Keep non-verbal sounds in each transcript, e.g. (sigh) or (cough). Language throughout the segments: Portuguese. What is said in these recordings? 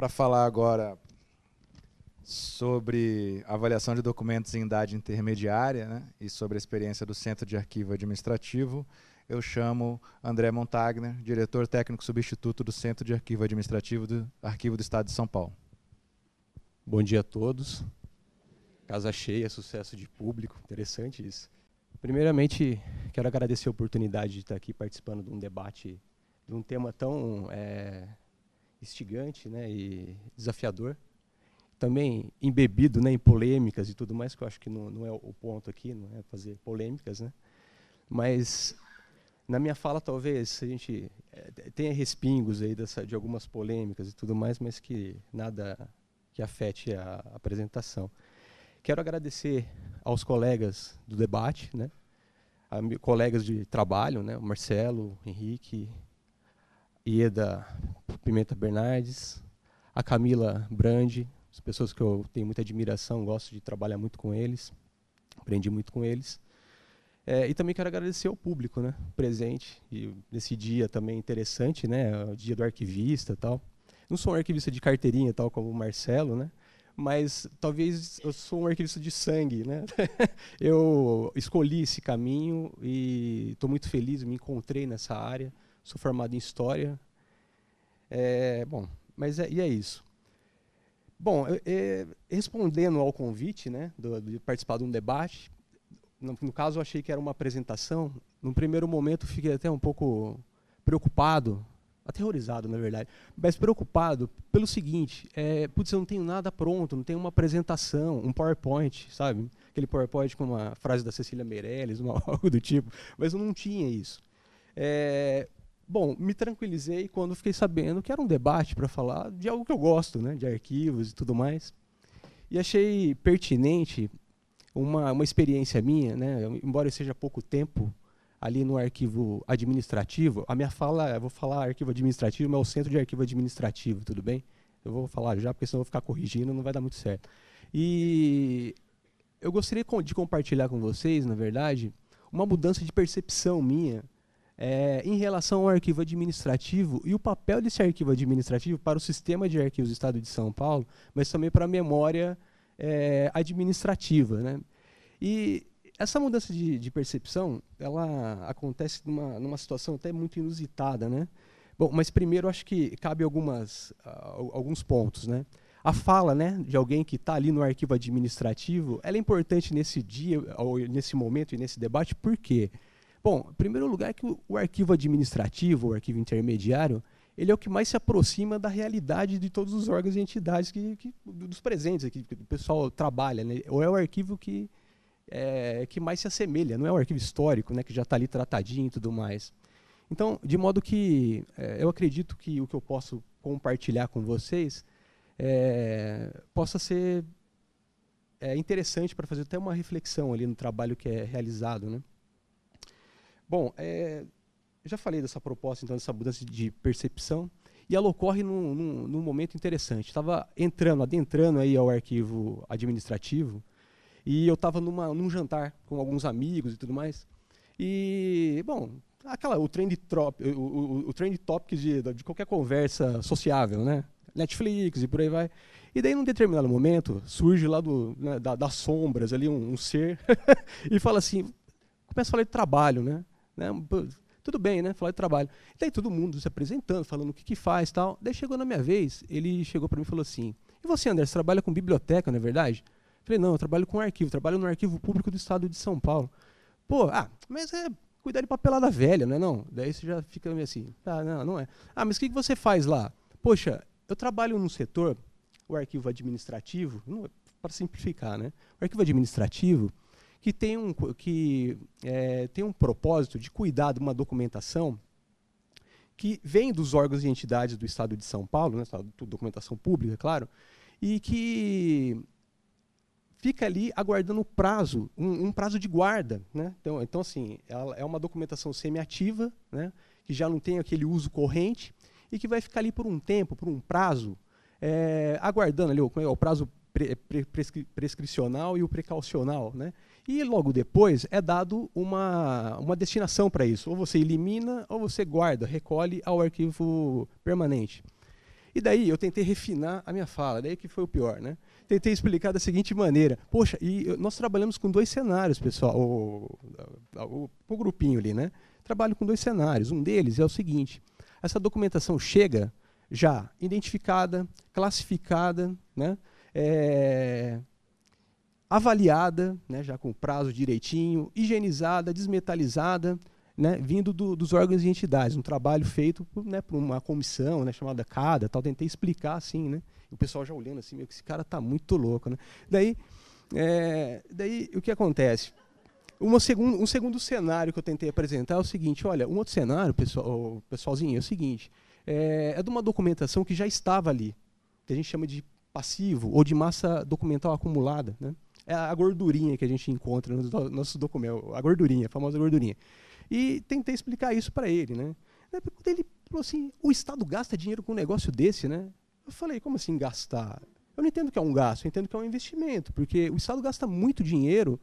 para falar agora sobre avaliação de documentos em idade intermediária né, e sobre a experiência do Centro de Arquivo Administrativo, eu chamo André Montagner, diretor técnico substituto do Centro de Arquivo Administrativo do Arquivo do Estado de São Paulo. Bom dia a todos. Casa cheia, sucesso de público, interessante isso. Primeiramente, quero agradecer a oportunidade de estar aqui participando de um debate de um tema tão é, instigante né, e desafiador. Também embebido né, em polêmicas e tudo mais, que eu acho que não, não é o ponto aqui, não é fazer polêmicas. Né? Mas na minha fala, talvez, a gente eh, tenha respingos aí dessa, de algumas polêmicas e tudo mais, mas que nada que afete a apresentação. Quero agradecer aos colegas do debate, né? A, colegas de trabalho, né? O Marcelo, Henrique, Ieda, Pimenta Bernardes, a Camila Brandi, as pessoas que eu tenho muita admiração, gosto de trabalhar muito com eles, aprendi muito com eles. É, e também quero agradecer ao público, né, presente e nesse dia também interessante, né, é o dia do arquivista, tal. Não sou um arquivista de carteirinha, tal como o Marcelo, né, mas talvez eu sou um arquivista de sangue, né? (laughs) eu escolhi esse caminho e estou muito feliz, me encontrei nessa área. Sou formado em história, é, bom, mas é, e é isso. Bom, é, respondendo ao convite né, do, de participar de um debate, no, no, caso eu achei que era uma apresentação. No primeiro momento fiquei até um pouco preocupado, aterrorizado na verdade, mas preocupado pelo seguinte: é, putz, eu não tenho nada pronto, não tenho uma apresentação, um PowerPoint, sabe? Aquele PowerPoint com uma frase da Cecília Meirelles, uma, (laughs) algo do tipo, mas eu não tinha isso. É, Bom, me tranquilizei quando fiquei sabendo que era um debate para falar de algo que eu gosto, né, de arquivos e tudo mais. E achei pertinente uma, uma experiência minha, né, embora seja pouco tempo ali no arquivo administrativo. A minha fala, eu vou falar arquivo administrativo, mas é o centro de arquivo administrativo, tudo bem? Eu vou falar já, porque senão eu vou ficar corrigindo, não vai dar muito certo. E eu gostaria de compartilhar com vocês, na verdade, uma mudança de percepção minha é, em relação ao arquivo administrativo e o papel desse arquivo administrativo para o sistema de arquivos do Estado de São Paulo, mas também para a memória é, administrativa. Né? E essa mudança de, de, percepção ela acontece numa, numa situação até muito inusitada. Né? Bom, mas primeiro acho que cabe algumas, uh, alguns pontos. Né? a fala né, de alguém que está ali no arquivo administrativo, ela é importante nesse dia, nesse momento e nesse debate, por quê? Porque Bom, em primeiro lugar, é que o, arquivo administrativo, o arquivo intermediário, ele é o que mais se aproxima da realidade de todos os órgãos e entidades que, que dos presentes, que, o pessoal trabalha, né? ou é o arquivo que, é, que mais se assemelha, não é o arquivo histórico, né, que já está ali tratadinho e tudo mais. Então, de modo que é, eu acredito que o que eu posso compartilhar com vocês é, possa ser é, interessante para fazer até uma reflexão ali no trabalho que é realizado, né? Bom, é, já falei dessa proposta, então, dessa mudança de percepção, e ela ocorre num, num, num momento interessante. Estava entrando, adentrando aí ao arquivo administrativo, e eu estava num jantar com alguns amigos e tudo mais. E, bom, aquela, o trend, trop, o, o, o trend topic de, de qualquer conversa sociável, né? Netflix e por aí vai. E daí, num determinado momento, surge lá do, né, da, das sombras ali um, um ser (laughs) e fala assim, começa a falar de trabalho, né? Né? Tudo bem, né? Falar de trabalho. E daí todo mundo se apresentando, falando o que, que faz tal. Daí chegou na minha vez, ele chegou para mim e falou assim: E você, André, você trabalha com biblioteca, não é verdade? Eu falei: Não, eu trabalho com arquivo, trabalho no arquivo público do estado de São Paulo. Pô, ah, mas é cuidar de papelada velha, não é? Não? Daí você já fica meio assim: Ah, não, não é. Ah, mas o que, que você faz lá? Poxa, eu trabalho num setor, o arquivo administrativo, é para simplificar, né? O arquivo administrativo que tem um, que, é, tem um propósito de cuidar de uma documentação que vem dos órgãos e entidades do Estado de São Paulo, né, documentação pública, é claro, e que fica ali aguardando prazo, um, um prazo de guarda. Né? Então, então, assim, ela é uma documentação semiativa, né, que já não tem aquele uso corrente, e que vai ficar ali por um tempo, por um prazo, é, aguardando ali o, é o prazo pre, pre, prescri, prescricional e o precaucional. Né? E logo depois é dado uma, uma destinação para isso. Ou você elimina, ou você guarda, recolhe ao arquivo permanente. E daí eu tentei refinar a minha fala, daí que foi o pior, né? Tentei explicar da seguinte maneira. Poxa, e nós trabalhamos com dois cenários, pessoal, o, o, o grupinho ali, né? Trabalho com dois cenários. Um deles é o seguinte: essa documentação chega já identificada, classificada, né? é, avaliada, né, já com prazo direitinho, higienizada, desmetalizada, né, vindo do, dos órgãos e entidades, um trabalho feito por, né, por uma comissão né, chamada CADA, tal, tentei explicar assim, né, o pessoal já olhando assim, que esse cara está muito louco, né? Daí, é, daí o que acontece? Uma segun, um segundo cenário que eu tentei apresentar é o seguinte, olha, um outro cenário, pessoal, pessoalzinho, é o seguinte, é, é de uma documentação que já estava ali, que a gente chama de passivo ou de massa documental acumulada. Né? É a gordurinha que a gente encontra nos do, nossos documentos, a gordurinha, a famosa gordurinha. E tentei explicar isso para ele. Né? ele falou assim, o Estado gasta dinheiro com um negócio desse, né? Eu falei, como assim gastar? Eu não entendo que é um gasto, eu entendo que é um investimento, porque o Estado gasta muito dinheiro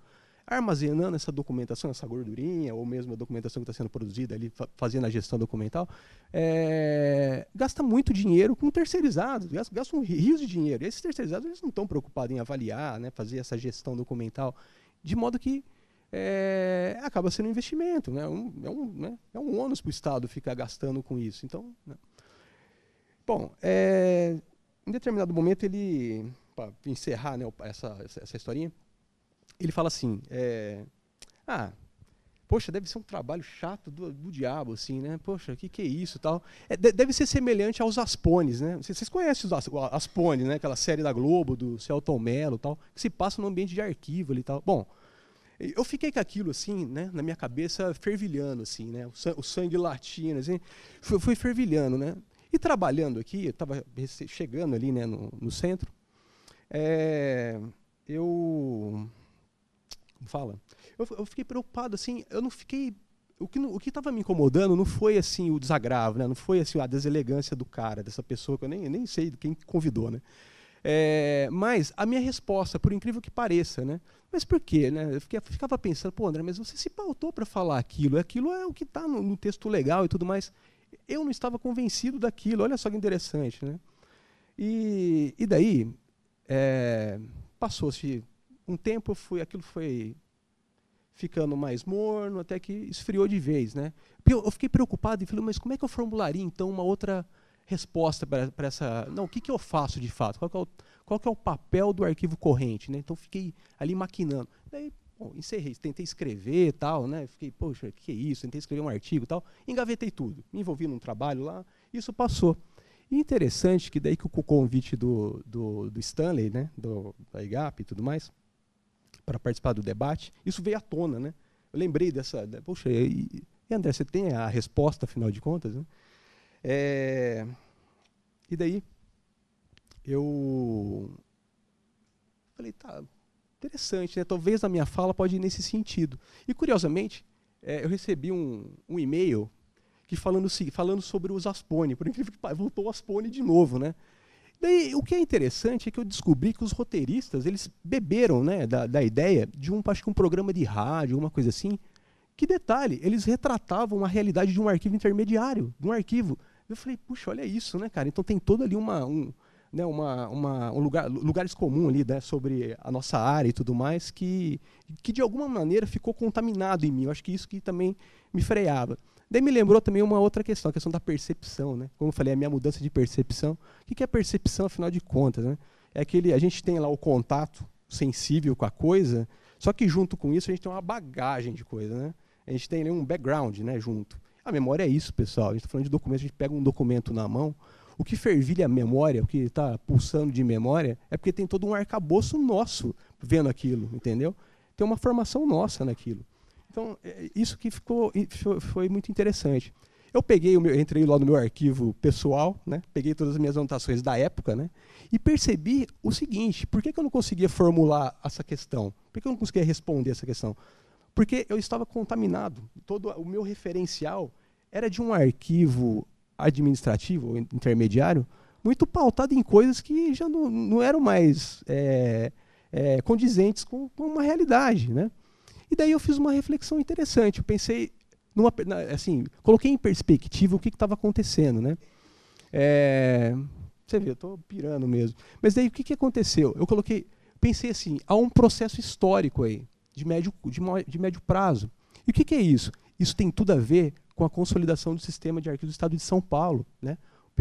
armazenando essa documentação, essa gordurinha, ou mesmo a documentação que está sendo produzida ali, fazendo a gestão documental, é, gasta muito dinheiro com terceirizados, gasta, gasta um rios de dinheiro. E esses terceirizados eles não estão preocupados em avaliar, né, fazer essa gestão documental, de modo que é, acaba sendo um investimento, né? Um, é, um, né? é um ônus para o Estado ficar gastando com isso. Então, né? Bom, é, em determinado momento ele, para encerrar né, essa, essa historinha, ele fala assim: é, Ah, poxa, deve ser um trabalho chato do, do diabo, assim, né? Poxa, o que, que é isso tal? É, deve ser semelhante aos Aspones, né? Vocês conhecem os Aspones, né? Aquela série da Globo, do Celton Mello tal, que se passa no ambiente de arquivo ali tal. Bom, eu fiquei com aquilo, assim, né? Na minha cabeça, fervilhando, assim, né? O, sangue latino, assim. Fui, fui fervilhando, né? E trabalhando aqui, eu estava chegando ali, né, no, no centro, é, eu como fala? Eu, eu fiquei preocupado, assim, eu não fiquei o que o que estava me incomodando não foi assim o desagravo, né? Não foi assim a deselegância do cara, dessa pessoa que eu nem, nem sei quem convidou, né? É, mas a minha resposta, por incrível que pareça, né? Mas por quê, né? Eu fiquei, ficava pensando, pô, André, mas você se pautou para falar aquilo, aquilo é o que está no, no, texto legal e tudo mais. Eu não estava convencido daquilo. Olha só que interessante, né? E, e daí é, passou-se um tempo foi, aquilo foi ficando mais morno, até que esfriou de vez, né? Eu, fiquei preocupado e falei, mas como é que eu formularia então uma outra resposta para essa? Não, o que, que eu faço de fato? Qual é o, qual é o papel do arquivo corrente, né? Então fiquei ali maquinando. Daí, bom, encerrei, tentei escrever tal, né? Fiquei, poxa, o que é isso? Tentei escrever um artigo tal, engavetei tudo, me envolvi num trabalho lá, isso passou. E interessante que daí que o convite do, do, do Stanley, né? Do da IGAP e tudo mais para participar do debate, isso veio à tona, né? Eu lembrei dessa, poxa, e, e André, você tem a resposta, afinal de contas, né? É, e daí, eu falei, tá, interessante, né? Talvez a minha fala pode ir nesse sentido. E, curiosamente, é, eu recebi um, um e-mail que falando, falando sobre os Aspone, por incrível que pareça, voltou o Aspone de novo, né? Daí, o que é interessante é que eu descobri que os roteiristas, eles beberam né, da, da ideia de um, acho que um programa de rádio, uma coisa assim, que detalhe, eles retratavam a realidade de um arquivo intermediário, de um arquivo. Eu falei, puxa, olha isso, né, cara? Então tem todo ali uma, um, né, uma, uma, um lugar, lugares comuns ali, né, sobre a nossa área e tudo mais, que, que de alguma maneira ficou contaminado em mim. Eu acho que isso que também me freava. Daí me lembrou também uma outra questão, a questão da percepção, né? Como eu falei, a minha mudança de percepção. O que é percepção, afinal de contas, né? É aquele, a gente tem lá o contato sensível com a coisa, só que junto com isso a gente tem uma bagagem de coisa, né? A gente tem um background, né, junto. A memória é isso, pessoal. A gente está falando de documento, a gente pega um documento na mão, o que fervilha a memória, o que está pulsando de memória, é porque tem todo um arcabouço nosso vendo aquilo, entendeu? Tem uma formação nossa naquilo. Então, é, isso que ficou foi muito interessante. Eu peguei meu, entrei lá no meu arquivo pessoal, né, peguei todas as minhas anotações da época, né, e percebi o seguinte: por que, que eu não conseguia formular essa questão? Por que eu não conseguia responder essa questão? Porque eu estava contaminado. Todo o meu referencial era de um arquivo administrativo intermediário muito pautado em coisas que já não, não eram mais é, é, condizentes com, com uma realidade, né? E daí eu fiz uma reflexão interessante. Eu pensei, numa, assim, coloquei em perspectiva o que estava acontecendo, né? É, você vê, eu estou pirando mesmo. Mas daí o que, que aconteceu? Eu coloquei, pensei assim, há um processo histórico aí, de médio, de, de médio prazo. E o que, que é isso? Isso tem tudo a ver com a consolidação do sistema de arquivos do Estado de São Paulo, né?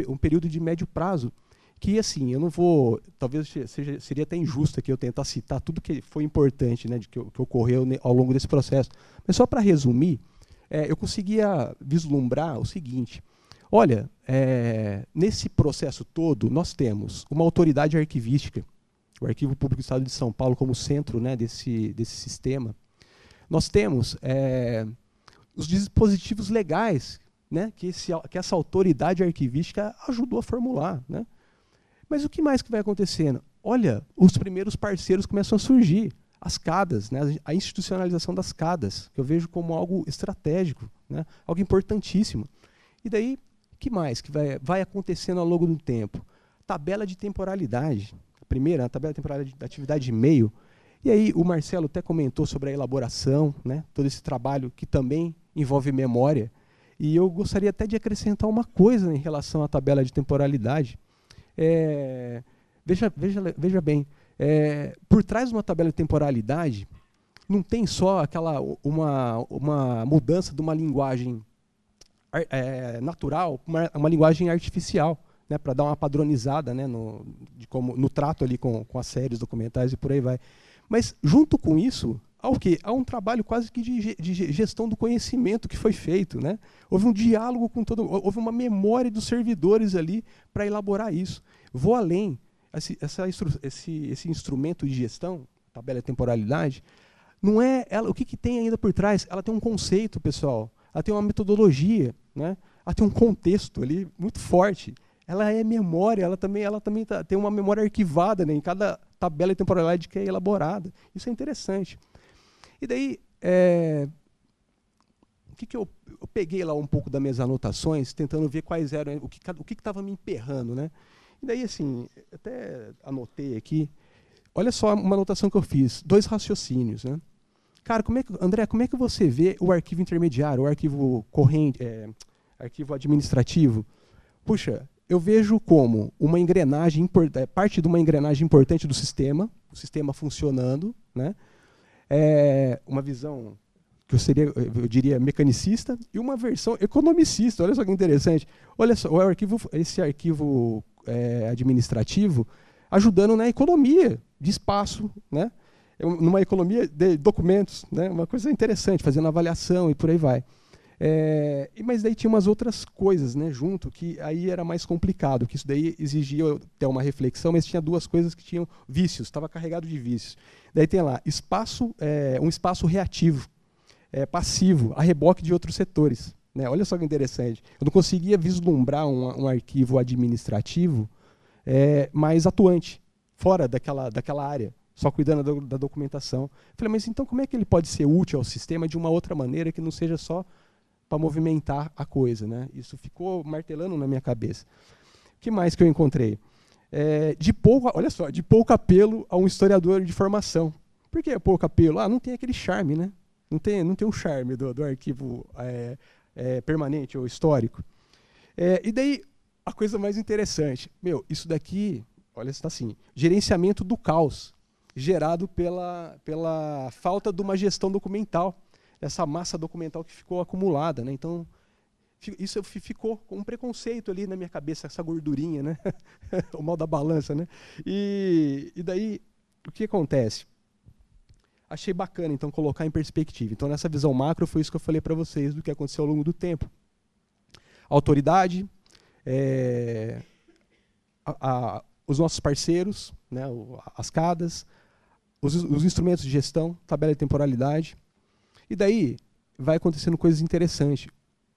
um período de médio prazo que assim, eu não vou, talvez seja, seria até injusto aqui eu tentar citar tudo que foi importante, né, de que, que ocorreu ao longo desse processo. Mas só para resumir, é, eu conseguia vislumbrar o seguinte: olha, é, nesse processo todo nós temos uma autoridade arquivística, o Arquivo Público do Estado de São Paulo como centro, né, desse desse sistema. Nós temos é, os dispositivos legais, né, que, esse, que essa autoridade arquivística ajudou a formular, né? Mas o que mais que vai acontecendo? Olha, os primeiros parceiros começam a surgir. As CADAS, né? a institucionalização das CADAS, que eu vejo como algo estratégico, né? algo importantíssimo. E daí, o que mais que vai, vai acontecendo ao longo do tempo? Tabela de temporalidade. primeira, a tabela temporalidade da atividade de meio. E aí, o Marcelo até comentou sobre a elaboração, né? todo esse trabalho que também envolve memória. E eu gostaria até de acrescentar uma coisa em relação à tabela de temporalidade é, veja, veja, veja bem, é, por trás de uma tabela de temporalidade, não tem só aquela uma, uma mudança de uma linguagem é, natural para uma, uma, linguagem artificial, né, para dar uma padronizada né, no, de como, no trato ali com, com as séries, documentais e por aí vai. Mas, junto com isso, ao quê? A um trabalho quase que de, de, gestão do conhecimento que foi feito. Né? Houve um diálogo com todo houve uma memória dos servidores ali para elaborar isso. Vou além, esse, essa, esse, esse instrumento de gestão, tabela de temporalidade, não é ela, o que, que tem ainda por trás? Ela tem um conceito, pessoal, ela tem uma metodologia, né? ela tem um contexto ali muito forte. Ela é memória, ela também, ela também tá, tem uma memória arquivada né, em cada tabela temporalidade que é elaborada. Isso é interessante. E daí, é, o que, que eu, eu, peguei lá um pouco das minhas anotações, tentando ver quais eram, o que o que estava me emperrando, né? E daí, assim, até anotei aqui. Olha só uma anotação que eu fiz, dois raciocínios, né? Cara, como é que, André, como é que você vê o arquivo intermediário, o arquivo corrente, é, arquivo administrativo? Puxa, eu vejo como uma engrenagem é, parte de uma engrenagem importante do sistema, o sistema funcionando, né? é, uma visão que eu seria, eu diria, mecanicista e uma versão economicista. Olha só que interessante. Olha só, o arquivo, esse arquivo é, administrativo ajudando na economia de espaço, né? É numa economia de documentos, né? uma coisa interessante, fazendo avaliação e por aí vai. É, mas daí tinha umas outras coisas né, junto, que aí era mais complicado, que isso daí exigia até uma reflexão, mas tinha duas coisas que tinham vícios, estava carregado de vícios. Daí tem lá espaço, é, um espaço reativo, é, passivo, a reboque de outros setores. Né? Olha só que interessante. Eu não conseguia vislumbrar um, um arquivo administrativo é, mais atuante, fora daquela, daquela área, só cuidando da, documentação. falei, mas então como é que ele pode ser útil ao sistema de uma outra maneira que não seja só para movimentar a coisa. Né? Isso ficou martelando na minha cabeça. O que mais que eu encontrei? É, de pouco, olha só, de pouco apelo a um historiador de formação. Por que pouco apelo? Ah, não tem aquele charme, né? Não tem, não tem o charme do, do arquivo é, é, permanente ou histórico. É, e daí, a coisa mais interessante. Meu, isso daqui, olha, está assim, gerenciamento do caos gerado pela, pela falta de uma gestão documental dessa massa documental que ficou acumulada. Né? Então, isso ficou com um preconceito ali na minha cabeça, essa gordurinha, né? (laughs) o mal da balança. Né? E, e daí, o que acontece? Achei bacana, então, colocar em perspectiva. Então, nessa visão macro, foi isso que eu falei para vocês do que aconteceu ao longo do tempo. Autoridade, é, a, a, os nossos parceiros, né, as CADAS, os, os instrumentos de gestão, tabela de temporalidade, e daí vai acontecendo coisas interessantes.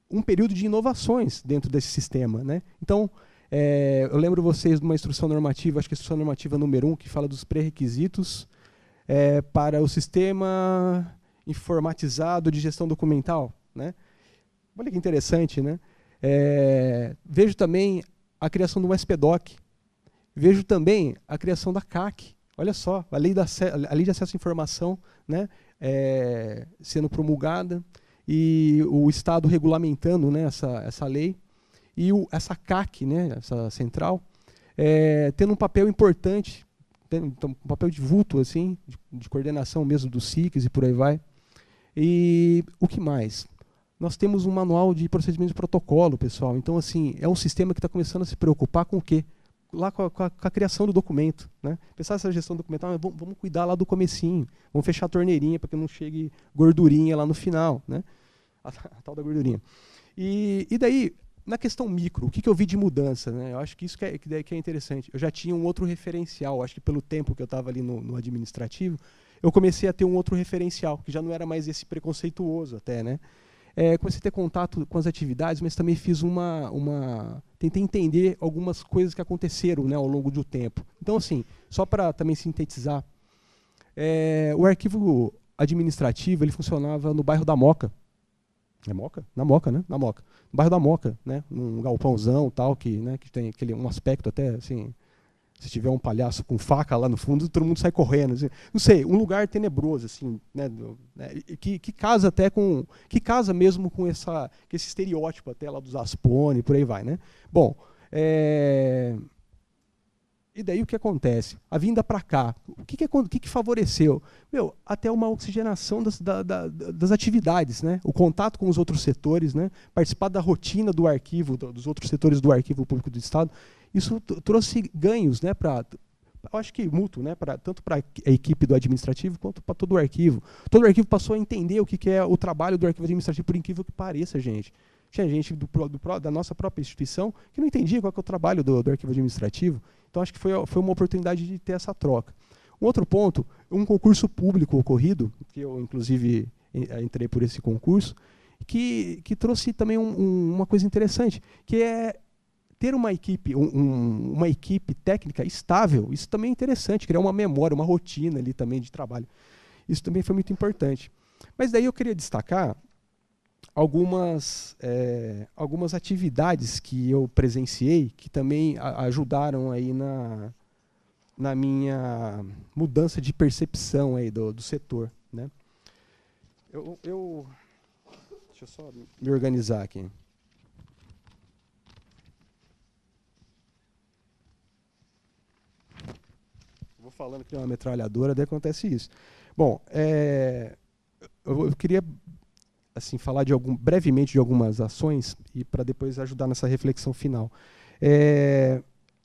Um período de inovações dentro desse sistema. Né? Então, é, eu lembro vocês de uma instrução normativa, acho que é a instrução normativa número 1, um, que fala dos pré-requisitos é, para o sistema informatizado de gestão documental. Né? Olha que interessante, né? É, vejo também a criação do SPDOC. Vejo também a criação da CAC, Olha só, a lei, da, a lei de acesso à informação né, é, sendo promulgada e o Estado regulamentando né, essa, essa lei e o, essa CAC, né, essa central, é, tendo um papel importante, então, um papel de vulto, assim, de, de coordenação mesmo dos SICs e por aí vai. E o que mais? Nós temos um manual de procedimento de protocolo, pessoal. Então, assim, é um sistema que está começando a se preocupar com o quê? lá com a, com, a, com a, criação do documento. Né? Pensar essa gestão documental, vamos, vamos, cuidar lá do comecinho, vamos fechar a torneirinha para que não chegue gordurinha lá no final, né? a, (laughs) a tal da gordurinha. E, e, daí, na questão micro, o que, que eu vi de mudança? Né? Eu acho que isso que é, que, é, que é interessante. Eu já tinha um outro referencial, acho que pelo tempo que eu estava ali no, no, administrativo, eu comecei a ter um outro referencial, que já não era mais esse preconceituoso até, né? é, comecei a ter contato com as atividades, mas também fiz uma, uma tentei entender algumas coisas que aconteceram né, ao longo do tempo. Então, assim, só para também sintetizar, é, o arquivo administrativo ele funcionava no bairro da Moca. É Moca? Na Moca, né? Na Moca. No bairro da Moca, né? um galpãozão tal, que, né, que tem aquele, um aspecto até, assim, se tiver um palhaço com faca lá no fundo, todo mundo sai correndo. Assim. Não sei, um lugar tenebroso, assim, né, né que, que casa até com. que casa mesmo com essa, com esse estereótipo até lá dos Aspone, por aí vai. Né? Bom, é... e daí o que acontece? A vinda para cá, o que, que, o que, que favoreceu? Meu, até uma oxigenação das, da, da, das atividades, né? o contato com os outros setores, né? participar da rotina do arquivo, dos outros setores do arquivo público do Estado. Isso trouxe ganhos né, para eu acho que mútuo, né, para tanto para a equipe do administrativo quanto para todo o arquivo. Todo o arquivo passou a entender o que, que, é o trabalho do arquivo administrativo, por incrível que pareça, gente. Tinha gente do, do, da nossa própria instituição que não entendia qual é o trabalho do, do arquivo administrativo. Então, acho que foi, foi uma oportunidade de ter essa troca. Um outro ponto, um concurso público ocorrido, que eu, inclusive, eh, entrei por esse concurso, que, que trouxe também um, um, uma coisa interessante, que é ter uma equipe, um, um, uma equipe técnica estável, isso também é interessante, criar uma memória, uma rotina ali também de trabalho. Isso também foi muito importante. Mas daí eu queria destacar algumas, é, algumas atividades que eu presenciei que também a, ajudaram aí na, na minha mudança de percepção aí do, do setor. Né? Eu, eu, deixa eu só me organizar aqui. vou falando que tem uma metralhadora, daí acontece isso. Bom, é, eu, eu, queria assim falar de algum, brevemente de algumas ações e para depois ajudar nessa reflexão final. É,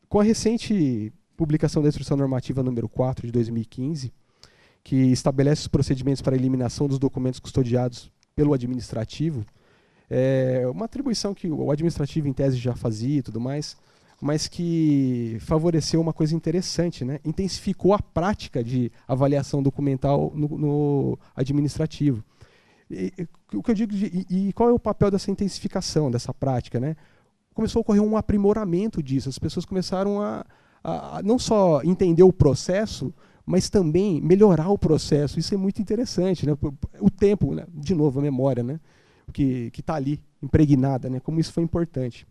com a recente publicação da Instrução Normativa número 4 de 2015, que estabelece os procedimentos para a eliminação dos documentos custodiados pelo administrativo, é uma atribuição que o administrativo em tese já fazia e tudo mais, mas que favoreceu uma coisa interessante, né? intensificou a prática de avaliação documental no, no administrativo. E, o que eu digo de, e, qual é o papel dessa intensificação dessa prática, né? Começou a ocorrer um aprimoramento disso. As pessoas começaram a, a, não só entender o processo, mas também melhorar o processo. Isso é muito interessante, né? O tempo, né? de novo a memória, né? Que que está ali impregnada, né? Como isso foi importante.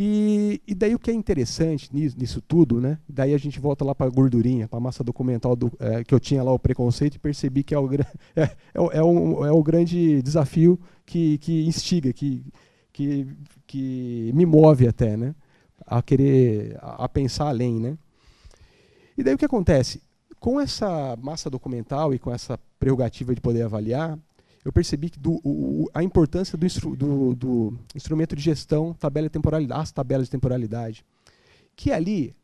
E, e, daí o que é interessante nisso, nisso, tudo, né? Daí a gente volta lá para a gordurinha, para a massa documental do, é, que eu tinha lá o preconceito e percebi que é o, (laughs) é, é, é, é o grande desafio que, que instiga, que, que, que me move até, né? A querer, a, a pensar além, né? E daí o que acontece? Com essa massa documental e com essa prerrogativa de poder avaliar, eu percebi que do, o, a importância do, instru, do, do, instrumento de gestão, tabela de temporalidade, as tabelas de temporalidade, que ali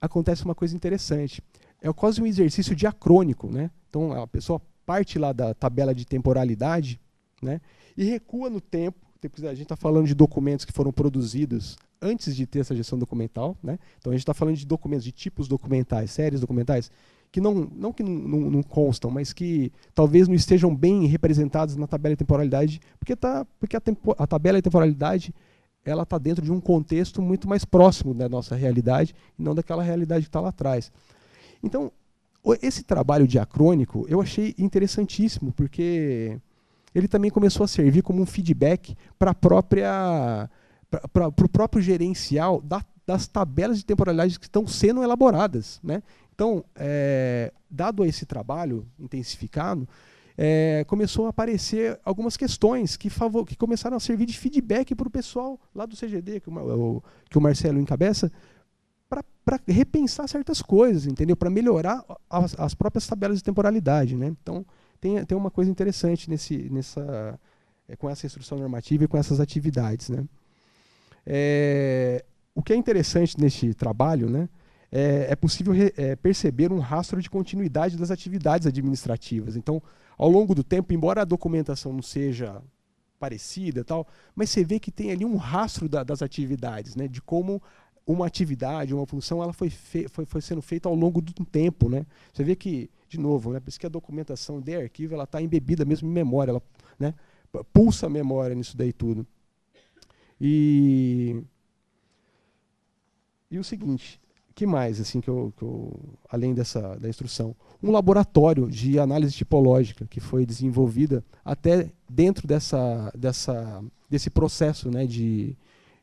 acontece uma coisa interessante. É quase um exercício diacrônico, né? Então a pessoa parte lá da tabela de temporalidade, né? E recua no tempo. A gente está falando de documentos que foram produzidos antes de ter essa gestão documental, né? Então a gente está falando de documentos, de tipos documentais, séries documentais que não, não que não, não, não, constam, mas que talvez não estejam bem representados na tabela de temporalidade, porque, tá, porque a, tempo, a tabela de temporalidade ela está dentro de um contexto muito mais próximo da nossa realidade e não daquela realidade que está lá atrás. Então, esse trabalho diacrônico eu achei interessantíssimo, porque ele também começou a servir como um feedback para a própria para o próprio gerencial da, das tabelas de temporalidade que estão sendo elaboradas, né? Então, é, dado esse trabalho intensificado, é, começou a aparecer algumas questões que, favor, que começaram a servir de feedback para o pessoal lá do CGD, que o, que o Marcelo encabeça, para repensar certas coisas, entendeu? Para melhorar as, as, próprias tabelas de temporalidade, né? Então, tem, tem uma coisa interessante nesse, nessa, é, com essa instrução normativa e com essas atividades, né? É, o que é interessante neste trabalho, né? é, é possível re, é, perceber um rastro de continuidade das atividades administrativas. Então, ao longo do tempo, embora a documentação não seja parecida tal, mas você vê que tem ali um rastro da, das atividades, né, de como uma atividade, uma função, ela foi, foi, foi sendo feita ao longo do tempo. Né? Você vê que, de novo, né, por isso que a documentação de arquivo está embebida mesmo em memória, ela né, pulsa a memória nisso daí tudo. E, e o seguinte, que mais assim que eu, que eu, além dessa da instrução um laboratório de análise tipológica que foi desenvolvida até dentro dessa, dessa desse processo né de,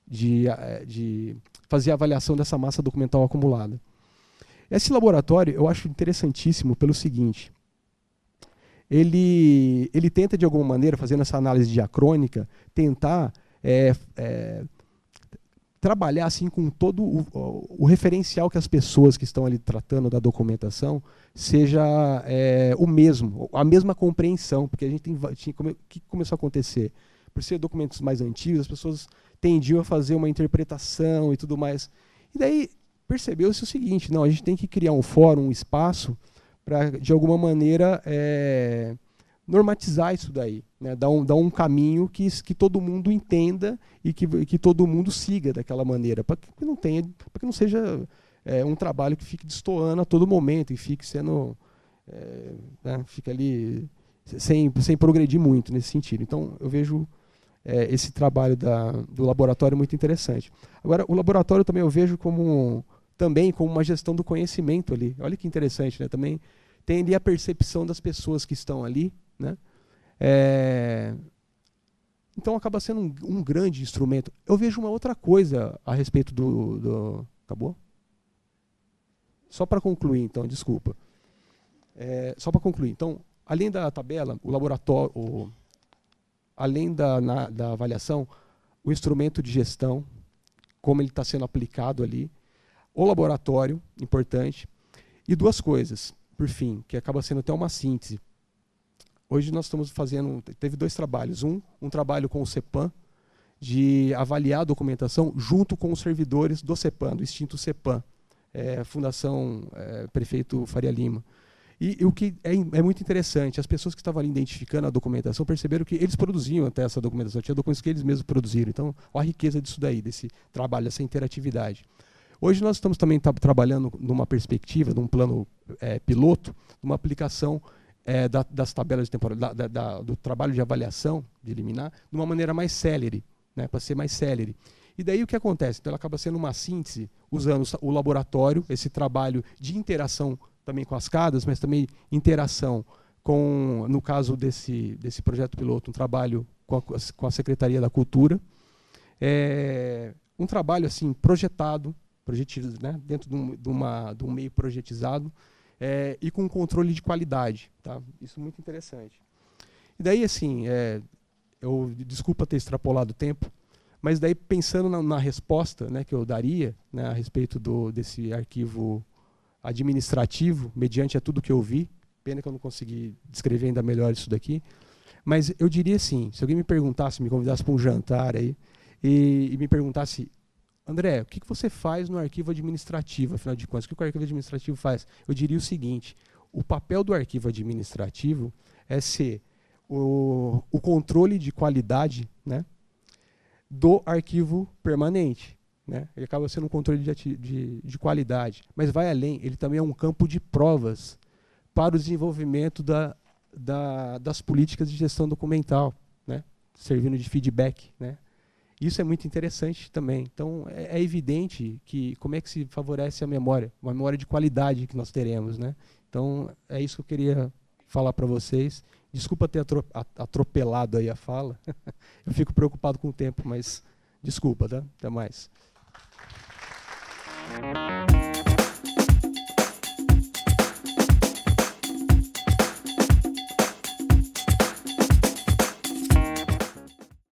de, eh, de fazer a avaliação dessa massa documental acumulada esse laboratório eu acho interessantíssimo pelo seguinte ele ele tenta de alguma maneira fazendo essa análise diacrônica tentar é, é, trabalhar assim com todo o, o, referencial que as pessoas que estão ali tratando da documentação seja é, o mesmo, a mesma compreensão, porque a gente tem, tinha, o que começou a acontecer? Por ser documentos mais antigos, as pessoas tendiam a fazer uma interpretação e tudo mais. E daí percebeu-se o seguinte, não, a gente tem que criar um fórum, um espaço para, de alguma maneira, é, normatizar isso daí, né? dar, um, dar um caminho que, que todo mundo entenda e que, que todo mundo siga daquela maneira, para que não tenha, para que não seja é, um trabalho que fique destoando a todo momento e fique sendo, é, né? fica ali sem, sem progredir muito nesse sentido. Então eu vejo é, esse trabalho da, do laboratório muito interessante. Agora o laboratório também eu vejo como também como uma gestão do conhecimento ali. Olha que interessante, né? Também tem ali a percepção das pessoas que estão ali, né? É... Então acaba sendo um, um, grande instrumento. Eu vejo uma outra coisa a respeito do. do... Acabou? Só para concluir, então, desculpa. É, só para concluir, então, além da tabela, o laboratório, o, além da, na, da avaliação, o instrumento de gestão, como ele está sendo aplicado ali, o laboratório, importante, e duas coisas, por fim, que acaba sendo até uma síntese Hoje nós estamos fazendo, teve dois trabalhos. Um, um trabalho com o CEPAM, de avaliar a documentação junto com os servidores do CEPAM, do extinto CEPAM, é, Fundação é, Prefeito Faria Lima. E, e o que é, é, muito interessante, as pessoas que estavam ali identificando a documentação perceberam que eles produziam até essa documentação, tinha documentos que eles mesmos produziram. Então, olha a riqueza disso daí, desse trabalho, dessa interatividade. Hoje nós estamos também trabalhando numa perspectiva, num plano é, piloto, numa aplicação é, da, das tabelas de temporada, da, da, do trabalho de avaliação de eliminar, de uma maneira mais célere, né, para ser mais célere. E daí o que acontece? Então ela acaba sendo uma síntese usando o laboratório, esse trabalho de interação também com as CADAS, mas também interação com, no caso desse, desse projeto piloto, um trabalho com a, com a Secretaria da Cultura. É, um trabalho assim projetado, projetido, né, dentro de, um, de, uma, de um meio projetizado, é, e com controle de qualidade. Tá? Isso é muito interessante. E daí, assim, é, eu desculpa ter extrapolado o tempo, mas daí pensando na, na resposta né, que eu daria né, a respeito do, desse arquivo administrativo, mediante a tudo que eu vi, pena que eu não consegui descrever ainda melhor isso daqui, mas eu diria assim, se alguém me perguntasse, me convidasse para um jantar aí, e, e me perguntasse André, o que, que você faz no arquivo administrativo, afinal de contas? O que o arquivo administrativo faz? Eu diria o seguinte: o papel do arquivo administrativo é ser o, o controle de qualidade né, do arquivo permanente. Né? Ele acaba sendo um controle de, de, de qualidade. Mas vai além, ele também é um campo de provas para o desenvolvimento da, da, das políticas de gestão documental, né? servindo de feedback. Né? Isso é muito interessante também. Então, é, é, evidente que como é que se favorece a memória, uma memória de qualidade que nós teremos, né? Então, é isso que eu queria falar para vocês. Desculpa ter atropelado aí a fala. (laughs) eu fico preocupado com o tempo, mas desculpa, tá? Até mais.